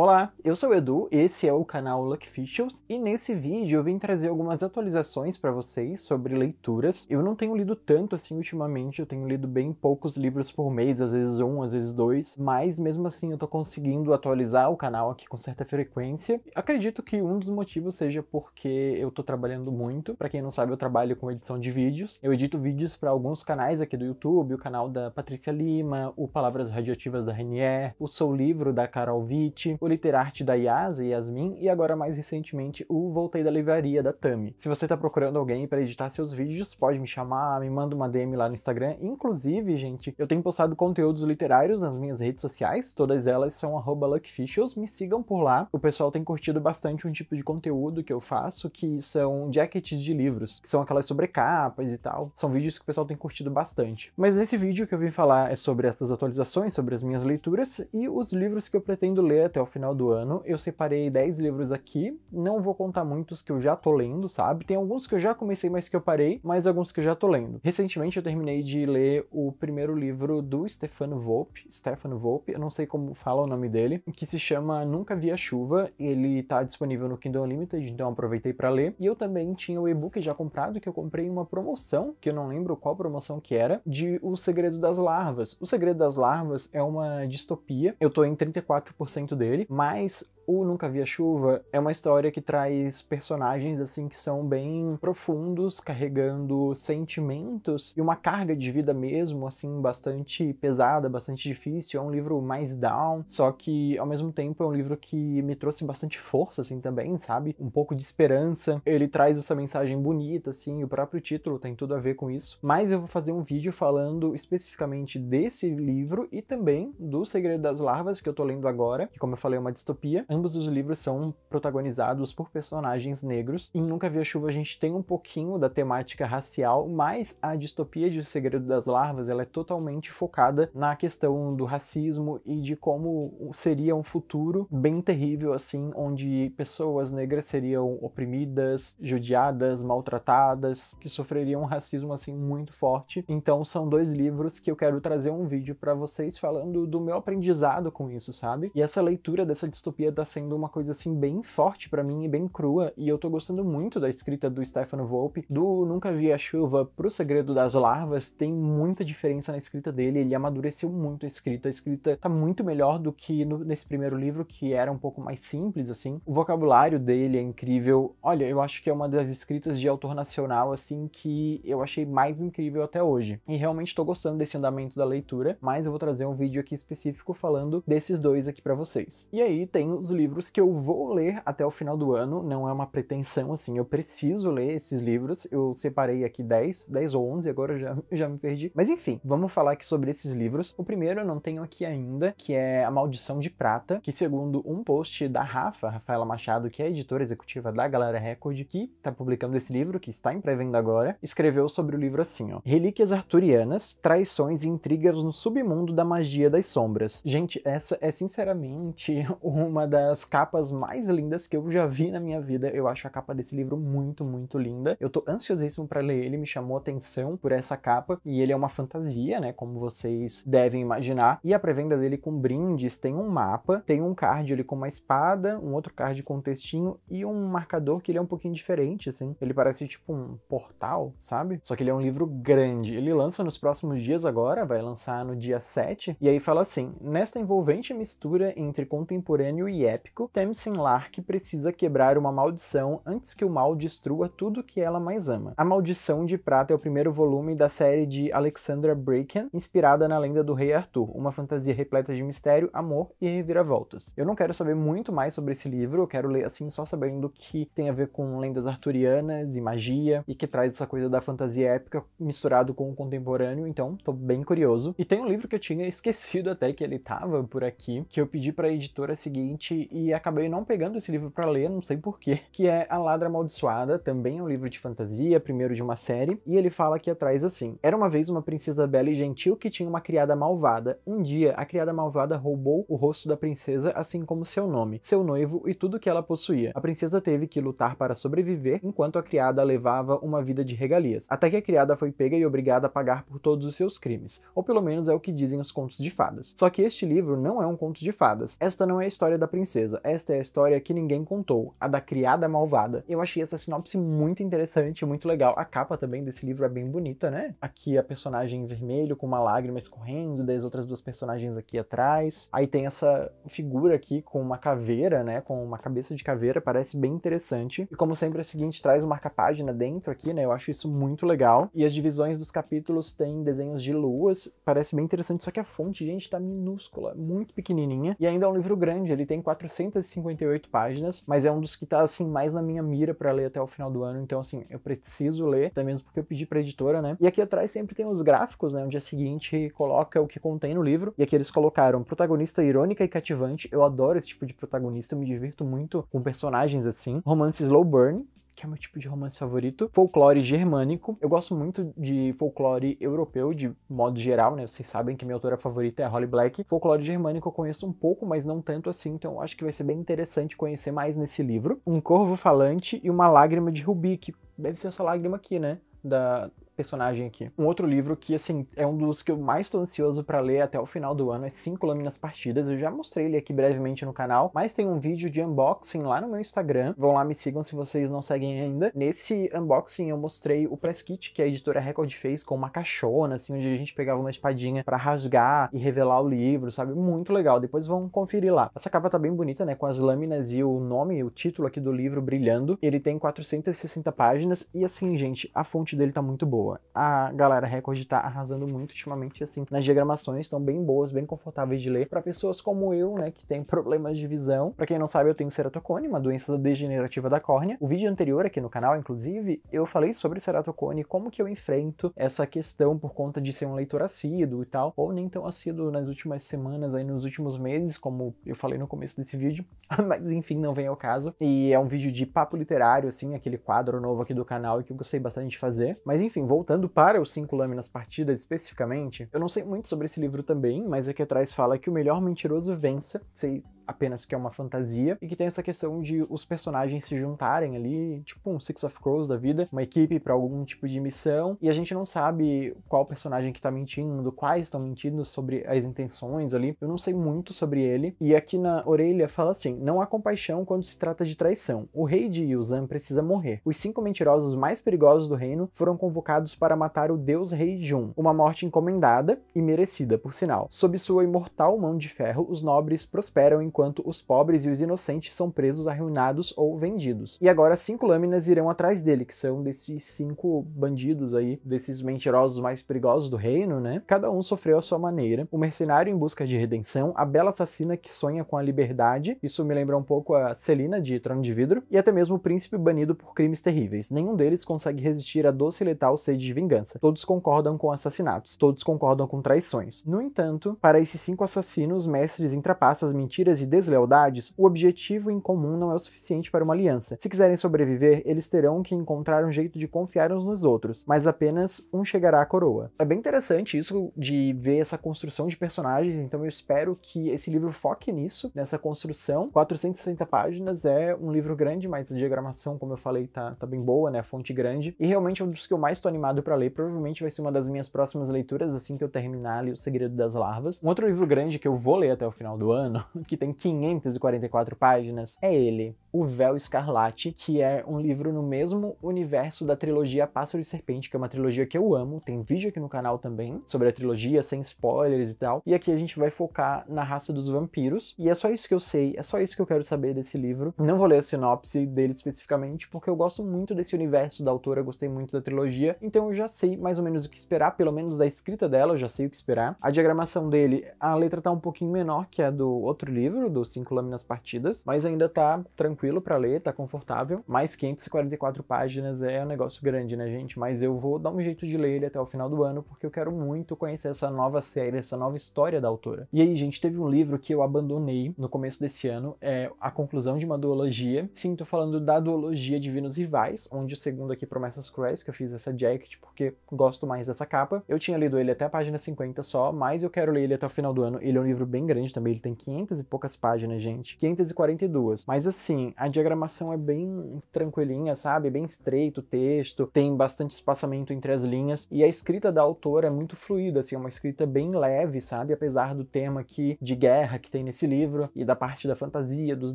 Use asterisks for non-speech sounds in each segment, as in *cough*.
Olá, eu sou o Edu, esse é o canal Luck Fischels, e nesse vídeo eu vim trazer algumas atualizações para vocês sobre leituras. Eu não tenho lido tanto assim ultimamente, eu tenho lido bem poucos livros por mês, às vezes um, às vezes dois, mas mesmo assim eu tô conseguindo atualizar o canal aqui com certa frequência. Acredito que um dos motivos seja porque eu tô trabalhando muito. Para quem não sabe, eu trabalho com edição de vídeos. Eu edito vídeos para alguns canais aqui do YouTube, o canal da Patrícia Lima, o Palavras Radioativas da Renier, o Sou Livro da Carol Witt, Literar Literarte da Yasa e Yasmin e agora mais recentemente o Voltei da Livraria da Tami. Se você está procurando alguém para editar seus vídeos, pode me chamar, me manda uma DM lá no Instagram. Inclusive, gente, eu tenho postado conteúdos literários nas minhas redes sociais, todas elas são @luckficials, me sigam por lá. O pessoal tem curtido bastante um tipo de conteúdo que eu faço, que são jackets de livros, que são aquelas sobrecapas e tal. São vídeos que o pessoal tem curtido bastante. Mas nesse vídeo que eu vim falar é sobre essas atualizações, sobre as minhas leituras e os livros que eu pretendo ler até o final final do ano. Eu separei 10 livros aqui, não vou contar muitos que eu já tô lendo, sabe? Tem alguns que eu já comecei, mas que eu parei, mas alguns que eu já tô lendo. Recentemente eu terminei de ler o primeiro livro do Stefano Volpe, Stefano Volpe, eu não sei como fala o nome dele, que se chama Nunca Vi a Chuva. Ele tá disponível no Kindle Unlimited, então aproveitei para ler. E eu também tinha o e-book já comprado, que eu comprei uma promoção, que eu não lembro qual promoção que era, de O Segredo das Larvas. O Segredo das Larvas é uma distopia. Eu tô em 34% dele dele, mas o Nunca Vi a Chuva é uma história que traz personagens assim que são bem profundos, carregando sentimentos e uma carga de vida mesmo, assim, bastante pesada, bastante difícil. É um livro mais down, só que ao mesmo tempo é um livro que me trouxe bastante força, assim, também, sabe? Um pouco de esperança. Ele traz essa mensagem bonita, assim, o próprio título tem tudo a ver com isso. Mas eu vou fazer um vídeo falando especificamente desse livro e também do Segredo das Larvas, que eu tô lendo agora, que, como eu falei, é uma distopia ambos os livros são protagonizados por personagens negros. Em Nunca Vi a Chuva a gente tem um pouquinho da temática racial, mas a distopia de O Segredo das Larvas ela é totalmente focada na questão do racismo e de como seria um futuro bem terrível assim, onde pessoas negras seriam oprimidas, judiadas, maltratadas, que sofreriam um racismo assim muito forte. Então são dois livros que eu quero trazer um vídeo para vocês falando do meu aprendizado com isso, sabe? E essa leitura dessa distopia da sendo uma coisa assim bem forte para mim e bem crua, e eu tô gostando muito da escrita do Stefano Volpe. Do Nunca Vi a Chuva pro Segredo das Larvas, tem muita diferença na escrita dele, ele amadureceu muito a escrita. A escrita tá muito melhor do que no, nesse primeiro livro, que era um pouco mais simples, assim. O vocabulário dele é incrível. Olha, eu acho que é uma das escritas de autor nacional, assim, que eu achei mais incrível até hoje. E realmente tô gostando desse andamento da leitura, mas eu vou trazer um vídeo aqui específico falando desses dois aqui para vocês. E aí tem os dos livros que eu vou ler até o final do ano, não é uma pretensão assim, eu preciso ler esses livros, eu separei aqui 10, 10 ou 11, agora já, *laughs* já me perdi. Mas enfim, vamos falar aqui sobre esses livros. O primeiro eu não tenho aqui ainda, que é A Maldição de Prata, que segundo um post da Rafa, Rafaela Machado, que é a editora executiva da Galera Record, que tá publicando esse livro, que está em pré-venda agora, escreveu sobre o livro assim, ó. Relíquias arturianas, traições e intrigas no submundo da magia das sombras. Gente, essa é sinceramente *laughs* uma das das capas mais lindas que eu já vi na minha vida. Eu acho a capa desse livro muito, muito linda. Eu tô ansiosíssimo para ler ele, me chamou a atenção por essa capa e ele é uma fantasia, né, como vocês devem imaginar. E a pré-venda dele com brindes tem um mapa, tem um card ele com uma espada, um outro card com um textinho e um marcador que ele é um pouquinho diferente, assim. Ele parece tipo um portal, sabe? Só que ele é um livro grande. Ele lança nos próximos dias agora, vai lançar no dia 7, e aí fala assim: "Nesta envolvente mistura entre contemporâneo e épico, Tamsin Lark precisa quebrar uma maldição antes que o mal destrua tudo que ela mais ama. A Maldição de Prata é o primeiro volume da série de Alexandra Bracken, inspirada na lenda do Rei Arthur, uma fantasia repleta de mistério, amor e reviravoltas. Eu não quero saber muito mais sobre esse livro, eu quero ler assim só sabendo que tem a ver com lendas arturianas e magia e que traz essa coisa da fantasia épica misturado com o contemporâneo, então tô bem curioso. E tem um livro que eu tinha *laughs* esquecido até que ele tava por aqui, que eu pedi para a editora seguinte e acabei não pegando esse livro para ler, não sei porquê, que é A Ladra Amaldiçoada, também é um livro de fantasia, primeiro de uma série, e ele fala aqui atrás assim: Era uma vez uma princesa bela e gentil que tinha uma criada malvada. Um dia, a criada malvada roubou o rosto da princesa, assim como seu nome, seu noivo e tudo que ela possuía. A princesa teve que lutar para sobreviver, enquanto a criada levava uma vida de regalias, até que a criada foi pega e obrigada a pagar por todos os seus crimes, ou pelo menos é o que dizem os contos de fadas. Só que este livro não é um conto de fadas. Esta não é a história da princesa princesa. Esta é a história que ninguém contou, a da criada malvada. Eu achei essa sinopse muito interessante, muito legal. A capa também desse livro é bem bonita, né? Aqui a personagem em vermelho com uma lágrima escorrendo, das outras duas personagens aqui atrás. Aí tem essa figura aqui com uma caveira, né? Com uma cabeça de caveira, parece bem interessante. E como sempre, a seguinte traz o marca-página dentro aqui, né? Eu acho isso muito legal. E as divisões dos capítulos têm desenhos de luas, parece bem interessante, só que a fonte, gente, tá minúscula, muito pequenininha. E ainda é um livro grande, ele tem quatro 458 páginas, mas é um dos que tá assim mais na minha mira para ler até o final do ano, então assim, eu preciso ler, até mesmo porque eu pedi para editora, né? E aqui atrás sempre tem os gráficos, né, O dia seguinte coloca o que contém no livro, e aqui eles colocaram protagonista irônica e cativante. Eu adoro esse tipo de protagonista, eu me divirto muito com personagens assim. Romance slow burn, que é meu tipo de romance favorito. Folclore germânico. Eu gosto muito de folclore europeu, de modo geral, né? Vocês sabem que minha autora favorita é Holly Black. Folclore germânico eu conheço um pouco, mas não tanto assim, então eu acho que vai ser bem interessante conhecer mais nesse livro. Um Corvo Falante e Uma Lágrima de Rubi, que deve ser essa lágrima aqui, né? Da, personagem aqui. Um outro livro que, assim, é um dos que eu mais tô ansioso para ler até o final do ano é Cinco Lâminas Partidas. Eu já mostrei ele aqui brevemente no canal, mas tem um vídeo de unboxing lá no meu Instagram. Vão lá, me sigam se vocês não seguem ainda. Nesse unboxing eu mostrei o press kit que a editora Record fez com uma caixona, assim, onde a gente pegava uma espadinha para rasgar e revelar o livro, sabe? Muito legal. Depois vão conferir lá. Essa capa tá bem bonita, né? Com as lâminas e o nome, o título aqui do livro brilhando. Ele tem 460 páginas e, assim, gente, a fonte dele tá muito boa boa. A galera Record tá arrasando muito ultimamente, assim, nas diagramações, estão bem boas, bem confortáveis de ler. para pessoas como eu, né, que tem *laughs* problemas de visão. para quem não sabe, eu tenho ceratocone, uma doença degenerativa da córnea. O vídeo anterior aqui no canal, inclusive, eu falei sobre ceratocone, como que eu enfrento essa questão por conta de ser um leitor assíduo e tal, ou nem tão assíduo nas últimas semanas, aí nos últimos meses, como eu falei no começo desse vídeo, *laughs* mas enfim, não vem ao caso. E é um vídeo de papo literário, assim, aquele quadro novo aqui do canal que eu gostei bastante de fazer. Mas enfim, vou voltando para os cinco lâminas partidas especificamente, eu não sei muito sobre esse livro também, mas aqui atrás fala que o melhor mentiroso vença. Sei apenas que é uma fantasia, e que tem essa questão de os personagens se juntarem ali, tipo um Six of Crows da vida, uma equipe para algum tipo de missão, e a gente não sabe qual personagem que tá mentindo, quais estão mentindo sobre as intenções ali. Eu não sei muito sobre ele. E aqui na orelha fala assim: não há compaixão quando se trata de traição. O rei de Yuzan precisa morrer. Os cinco mentirosos mais perigosos do reino foram convocados para matar o deus rei Jun, uma morte encomendada e merecida, por sinal. Sob sua imortal mão de ferro, os nobres prosperam em enquanto os pobres e os inocentes são presos, arruinados ou vendidos. E agora cinco lâminas irão atrás dele, que são desses cinco bandidos aí, desses mentirosos mais perigosos do reino, né? Cada um sofreu a sua maneira. O mercenário em busca de redenção, a bela assassina que sonha com a liberdade, isso me lembra um pouco a Celina de Trono de Vidro, e até mesmo o príncipe banido por crimes terríveis. Nenhum deles consegue resistir à doce e letal sede de vingança. Todos concordam com assassinatos, todos concordam com traições. No entanto, para esses cinco assassinos, mestres em as mentiras e deslealdades, o objetivo em comum não é o suficiente para uma aliança. Se quiserem sobreviver, eles terão que encontrar um jeito de confiar uns nos outros, mas apenas um chegará à coroa. É bem interessante isso de ver essa construção de personagens, então eu espero que esse livro foque nisso, nessa construção. 460 páginas é um livro grande, mas a diagramação, como eu falei, tá, tá bem boa, né? A fonte grande. E realmente é um dos que eu mais tô animado para ler. Provavelmente vai ser uma das minhas próximas leituras assim que eu terminar ali O Segredo das Larvas. Um outro livro grande que eu vou ler até o final do ano, *laughs* que tem 544 páginas, é ele, O Véu Escarlate, que é um livro no mesmo universo da trilogia Pássaro e Serpente, que é uma trilogia que eu amo, tem vídeo aqui no canal também sobre a trilogia, sem spoilers e tal. E aqui a gente vai focar na raça dos vampiros, e é só isso que eu sei, é só isso que eu quero saber desse livro. Não vou ler a sinopse dele especificamente, porque eu gosto muito desse universo da autora, gostei muito da trilogia, então eu já sei mais ou menos o que esperar, pelo menos da escrita dela, eu já sei o que esperar. A diagramação dele, a letra tá um pouquinho menor que a do outro livro, do cinco lâminas partidas, mas ainda tá tranquilo para ler, tá confortável. Mais 544 páginas é um negócio grande, né, gente? Mas eu vou dar um jeito de ler ele até o final do ano, porque eu quero muito conhecer essa nova série, essa nova história da autora. E aí, gente, teve um livro que eu abandonei no começo desse ano, é A Conclusão de uma Duologia. Sim, tô falando da Duologia Divinos Rivais, onde o segundo aqui, Promessas Cruéis, que eu fiz essa jacket porque gosto mais dessa capa. Eu tinha lido ele até a página 50 só, mas eu quero ler ele até o final do ano. Ele é um livro bem grande também, ele tem 500 e poucas poucas páginas, gente. 542. Mas assim, a diagramação é bem tranquilinha, sabe? Bem estreito o texto, tem bastante espaçamento entre as linhas e a escrita da autora é muito fluida, assim, é uma escrita bem leve, sabe? Apesar do tema aqui de guerra que tem nesse livro e da parte da fantasia dos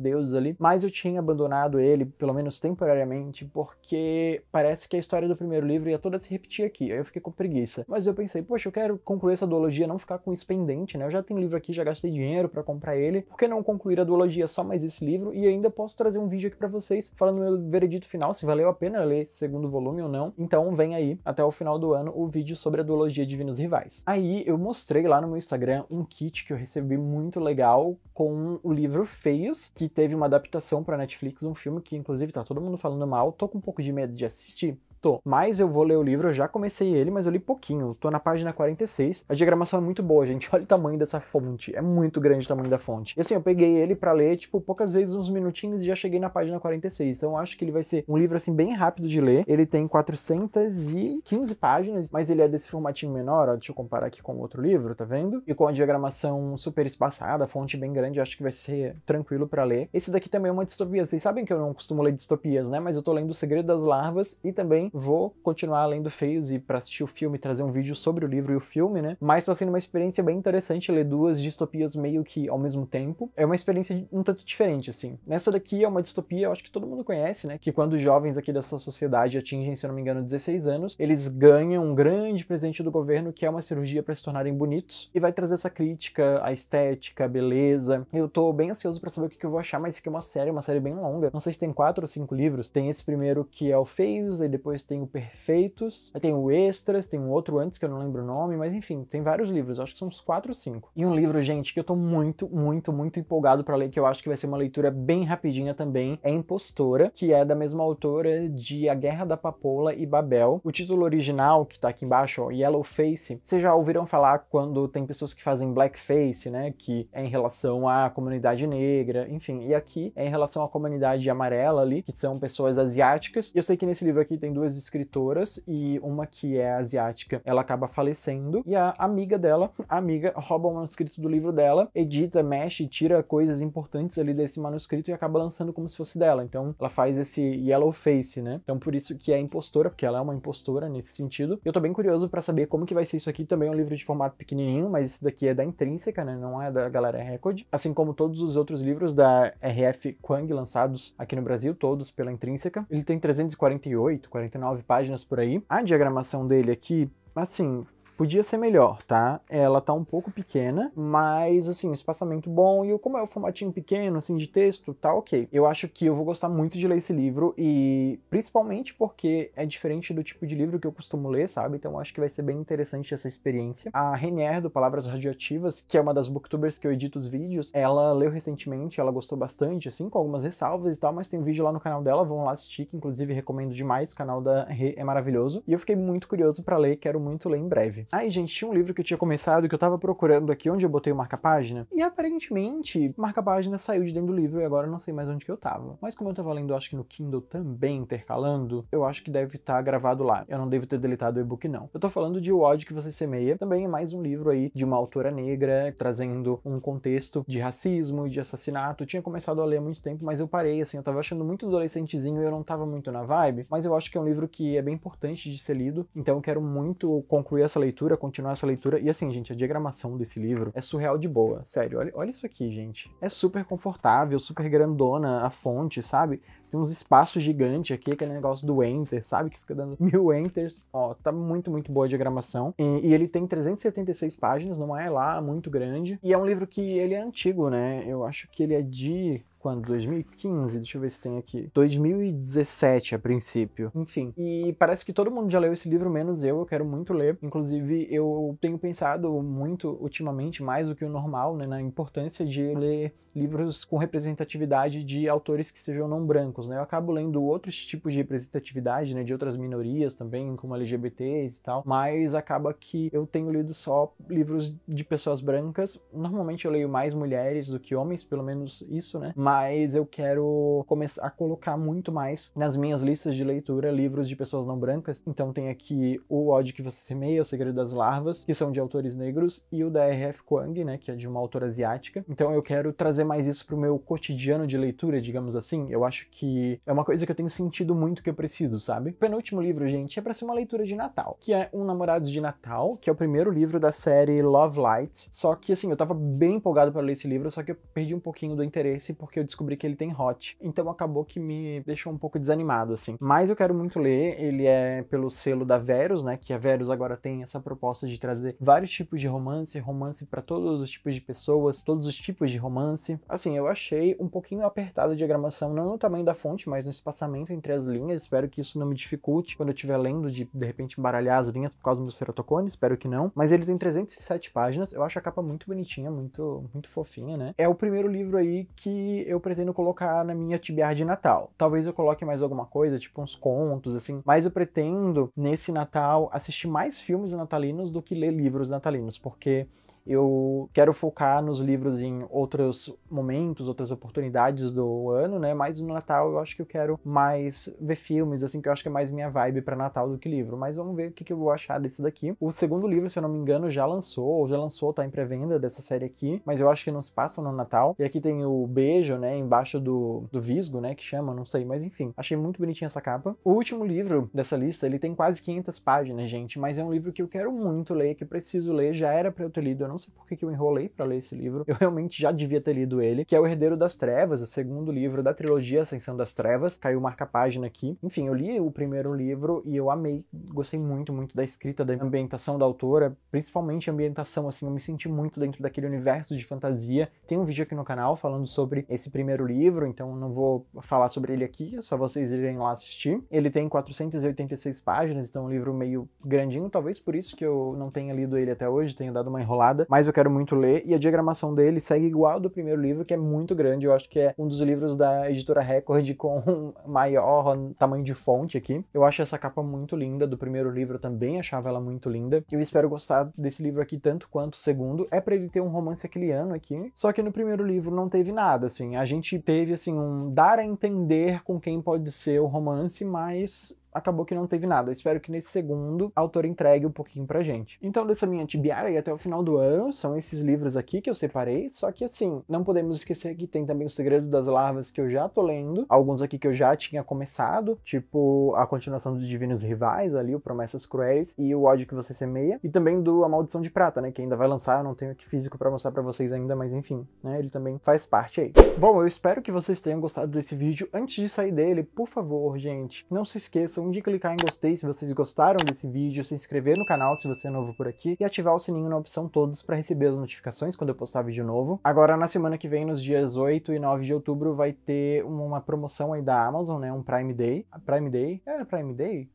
deuses ali, mas eu tinha abandonado ele, pelo menos temporariamente, porque parece que a história do primeiro livro ia toda se repetir aqui. Aí eu fiquei com preguiça. Mas eu pensei, poxa, eu quero concluir essa duologia, não ficar com isso pendente, né? Eu já tenho livro aqui, já gastei dinheiro para comprar ele, porque que não concluir a duologia só mais esse livro? E ainda posso trazer um vídeo aqui para vocês falando meu veredito final, se valeu a pena ler esse segundo volume ou não. Então vem aí, até o final do ano, o vídeo sobre a duologia Divinos Rivais. Aí eu mostrei lá no meu Instagram um kit que eu recebi muito legal com o livro Feios, que teve uma adaptação para Netflix, um filme que inclusive tá todo mundo falando mal, tô com um pouco de medo de assistir, Tô. Mas eu vou ler o livro, eu já comecei ele, mas eu li pouquinho. Tô na página 46. A diagramação é muito boa, gente. *laughs* Olha o tamanho dessa fonte. É muito grande o tamanho da fonte. E assim, eu peguei ele para ler, tipo, poucas vezes, uns minutinhos, e já cheguei na página 46. Então eu acho que ele vai ser um livro, assim, bem rápido de ler. Ele tem 415 páginas, mas ele é desse formatinho menor, ó. Deixa eu comparar aqui com outro livro, tá vendo? E com a diagramação super espaçada, fonte bem grande, acho que vai ser tranquilo para ler. Esse daqui também é uma distopia. Vocês sabem que eu não costumo ler distopias, né? Mas eu tô lendo O Segredo das Larvas e também vou continuar além do Feios e para assistir o filme trazer um vídeo sobre o livro e o filme, né? Mas tá sendo uma experiência bem interessante ler duas distopias meio que ao mesmo tempo. É uma experiência um tanto diferente, assim. Nessa daqui é uma distopia, eu acho que todo mundo conhece, né? Que quando os jovens aqui dessa sociedade atingem, se eu não me engano, 16 anos, eles ganham um grande presente do governo que é uma cirurgia para se tornarem bonitos e vai trazer essa crítica à estética, a beleza. Eu tô bem ansioso para saber o que eu vou achar, mas isso aqui é uma série, uma série bem longa. Não sei se tem quatro ou cinco livros. Tem esse primeiro que é o Feios, e depois tem o Perfeitos, aí tem o Extras, tem um outro antes que eu não lembro o nome, mas enfim, tem vários livros, acho que são uns 4 ou 5. E um livro, gente, que eu tô muito, muito, muito empolgado para ler, que eu acho que vai ser uma leitura bem rapidinha também, é Impostora, que é da mesma autora de A Guerra da Papoula e Babel. O título original, que tá aqui embaixo, ó, Yellow Face, vocês já ouviram falar quando tem pessoas que fazem blackface, né, que é em relação à comunidade negra, enfim, e aqui é em relação à comunidade amarela ali, que são pessoas asiáticas. E eu sei que nesse livro aqui tem duas escritoras e uma que é asiática, ela acaba falecendo e a amiga dela, a amiga rouba o manuscrito do livro dela, edita, mexe, tira coisas importantes ali desse manuscrito e acaba lançando como se fosse dela. Então ela faz esse yellow face, né? Então por isso que é impostora, porque ela é uma impostora nesse sentido. Eu tô bem curioso para saber como que vai ser isso aqui, também é um livro de formato pequenininho, mas esse daqui é da Intrínseca, né? Não é da Galera Record, assim como todos os outros livros da RF Kwang lançados aqui no Brasil, todos pela Intrínseca. Ele tem 348, 40 109 páginas por aí. A diagramação dele aqui, assim, Podia ser melhor, tá? Ela tá um pouco pequena, mas assim, espaçamento bom e como é o formatinho pequeno, assim, de texto, tá ok. Eu acho que eu vou gostar muito de ler esse livro e principalmente porque é diferente do tipo de livro que eu costumo ler, sabe? Então eu acho que vai ser bem interessante essa experiência. A Renier, do Palavras Radioativas, que é uma das booktubers que eu edito os vídeos, ela leu recentemente, ela gostou bastante, assim, com algumas ressalvas e tal, mas tem um vídeo lá no canal dela, vão lá assistir, que inclusive recomendo demais, o canal da Re é maravilhoso. E eu fiquei muito curioso para ler, quero muito ler em breve. Aí, gente, tinha um livro que eu tinha começado, que eu tava procurando aqui onde eu botei o marca-página. E aparentemente, marca-página saiu de dentro do livro e agora eu não sei mais onde que eu tava. Mas como eu tava lendo, acho que no Kindle também, intercalando, eu acho que deve estar tá gravado lá. Eu não devo ter deletado o e-book, não. Eu tô falando de O ódio que Você Semeia, também é mais um livro aí de uma autora negra, trazendo um contexto de racismo e de assassinato. Eu tinha começado a ler há muito tempo, mas eu parei, assim, eu tava achando muito adolescentezinho e eu não tava muito na vibe. Mas eu acho que é um livro que é bem importante de ser lido, então eu quero muito concluir essa leitura leitura, continuar essa leitura. E assim, gente, a diagramação desse livro é surreal de boa. Sério, olha, olha isso aqui, gente. É super confortável, super grandona a fonte, sabe? Tem uns espaços gigantes aqui, aquele negócio do enter, sabe? Que fica dando *laughs* mil enters. Ó, tá muito, muito boa a diagramação. E, e ele tem 376 páginas, não é lá muito grande. E é um livro que ele é antigo, né? Eu acho que ele é de quando? 2015? Deixa eu ver se tem aqui. 2017, a princípio. Enfim. E parece que todo mundo já leu esse livro, menos eu. Eu quero muito ler. Inclusive, eu tenho pensado muito ultimamente, mais do que o normal, né, na importância de ler livros com representatividade de autores que sejam não brancos, né? Eu acabo lendo outros tipos de representatividade, né, de outras minorias também, como LGBTs e tal, mas acaba que eu tenho lido só livros de pessoas brancas. Normalmente eu leio mais mulheres do que homens, pelo menos isso, né? Mas eu quero começar a colocar muito mais nas minhas listas de leitura livros de pessoas não brancas. Então tem aqui o Ódio que você semeia, O Segredo das Larvas, que são de autores negros, e o da RF Kuang, né, que é de uma autora asiática. Então eu quero trazer trazer mais isso pro meu cotidiano de leitura, digamos assim. Eu acho que é uma coisa que eu tenho sentido muito que eu preciso, sabe? O penúltimo livro, gente, é para ser uma leitura de Natal, que é Um Namorado de Natal, que é o primeiro livro da série Love Light. Só que assim, eu tava bem empolgado para ler esse livro, só que eu perdi um pouquinho do interesse porque eu descobri que ele tem hot. Então acabou que me deixou um pouco desanimado assim. Mas eu quero muito ler, ele é pelo selo da Verus, né, que a Verus agora tem essa proposta de trazer vários tipos de romance, romance para todos os tipos de pessoas, todos os tipos de romance. Assim, eu achei um pouquinho apertado a diagramação, não no tamanho da fonte, mas no espaçamento entre as linhas. Espero que isso não me dificulte quando eu estiver lendo de, de repente, baralhar as linhas por causa do ceratocone, espero que não. Mas ele tem 307 páginas, eu acho a capa muito bonitinha, muito, muito fofinha, né? É o primeiro livro aí que eu pretendo colocar na minha TBR de Natal. Talvez eu coloque mais alguma coisa, tipo uns contos, assim, mas eu pretendo, nesse Natal, assistir mais filmes natalinos do que ler livros natalinos, porque eu quero focar nos livros em outros momentos, outras oportunidades do ano, né? Mas no Natal eu acho que eu quero mais ver filmes, assim, que eu acho que é mais minha vibe para Natal do que livro. Mas vamos ver o que, que eu vou achar desse daqui. O segundo livro, se eu não me engano, já lançou, ou já lançou, tá em pré-venda dessa série aqui, mas eu acho que não se passa no Natal. E aqui tem o beijo, né, embaixo do, do visgo, né, que chama, não sei, mas enfim. Achei muito bonitinha essa capa. O último livro dessa lista, ele tem quase 500 páginas, gente, mas é um livro que eu quero muito ler, que preciso ler, já era pra eu ter lido, eu não sei por que, eu enrolei para ler esse livro. Eu realmente já devia ter lido ele, que é O Herdeiro das Trevas, o segundo livro da trilogia Ascensão das Trevas. Caiu marca-página aqui. Enfim, eu li o primeiro livro e eu amei, gostei muito, muito da escrita, da ambientação da autora, principalmente a ambientação, assim, eu me senti muito dentro daquele universo de fantasia. Tem um vídeo aqui no canal falando sobre esse primeiro livro, então não vou falar sobre ele aqui, é só vocês irem lá assistir. Ele tem 486 páginas, então é um livro meio grandinho, talvez por isso que eu não tenha lido ele até hoje, tenha dado uma enrolada ainda, mas eu quero muito ler. E a diagramação dele segue igual do primeiro livro, que é muito grande. Eu acho que é um dos livros da editora Record *laughs* com maior tamanho de fonte aqui. Eu acho essa capa muito linda. Do primeiro livro eu também achava ela muito linda. Eu espero gostar desse livro aqui tanto quanto o segundo. É para ele ter um romance aquele ano aqui. Só que no primeiro livro não teve nada, assim. A gente teve, assim, um dar a entender com quem pode ser o romance, mas acabou que não teve nada. Eu espero que nesse segundo a autora entregue um pouquinho pra gente. Então, dessa minha tibiara e até o final do ano, são esses livros aqui que eu separei, só que assim, não podemos esquecer que tem também O Segredo das Larvas que eu já tô lendo, alguns aqui que eu já tinha começado, tipo a continuação dos Divinos Rivais ali, o Promessas Cruéis e O Ódio que Você Semeia, e também do A Maldição de Prata, né, que ainda vai lançar, não tenho aqui físico para mostrar para vocês ainda, mas enfim, né, ele também faz parte aí. Bom, eu espero que vocês tenham gostado desse vídeo. Antes de sair dele, por favor, gente, não se esqueçam esqueçam de clicar em gostei se vocês gostaram desse vídeo, se inscrever no canal se você é novo por aqui e ativar o sininho na opção todos para receber as notificações quando eu postar vídeo novo. Agora na semana que vem, nos dias 8 e 9 de outubro, vai ter uma promoção aí da Amazon, né, um Prime Day. Ah, Prime Day? É, Prime Day?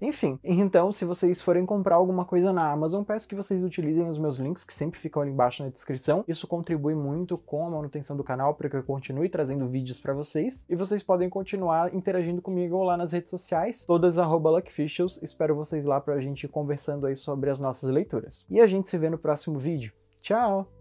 Enfim, então se vocês forem comprar alguma coisa na Amazon, peço que vocês utilizem os meus links que sempre ficam ali embaixo na descrição. Isso contribui muito com a manutenção do canal para que eu continue trazendo vídeos para vocês e vocês podem continuar interagindo comigo lá nas redes sociais, todas arroba Espero vocês lá para a gente ir conversando aí sobre as nossas leituras. E a gente se vê no próximo vídeo. Tchau!